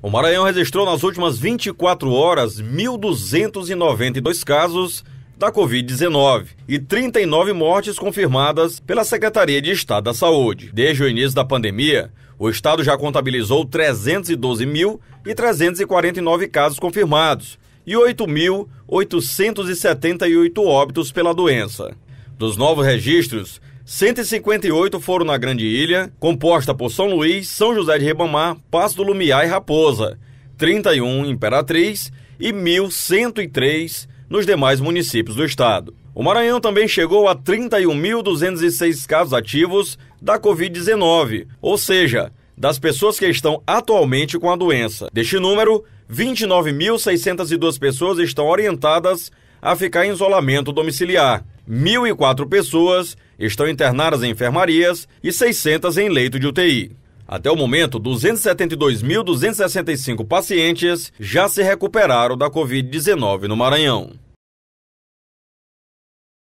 O Maranhão registrou nas últimas 24 horas 1.292 casos da Covid-19 e 39 mortes confirmadas pela Secretaria de Estado da Saúde. Desde o início da pandemia, o Estado já contabilizou 312.349 casos confirmados e 8.878 óbitos pela doença. Dos novos registros, 158 foram na Grande Ilha, composta por São Luís, São José de Ribamar, Passo do Lumiar e Raposa, 31 em Imperatriz e 1.103 nos demais municípios do estado. O Maranhão também chegou a 31.206 casos ativos da Covid-19, ou seja, das pessoas que estão atualmente com a doença. Deste número, 29.602 pessoas estão orientadas a ficar em isolamento domiciliar. 1.004 pessoas estão internadas em enfermarias e 600 em leito de UTI. Até o momento, 272.265 pacientes já se recuperaram da Covid-19 no Maranhão.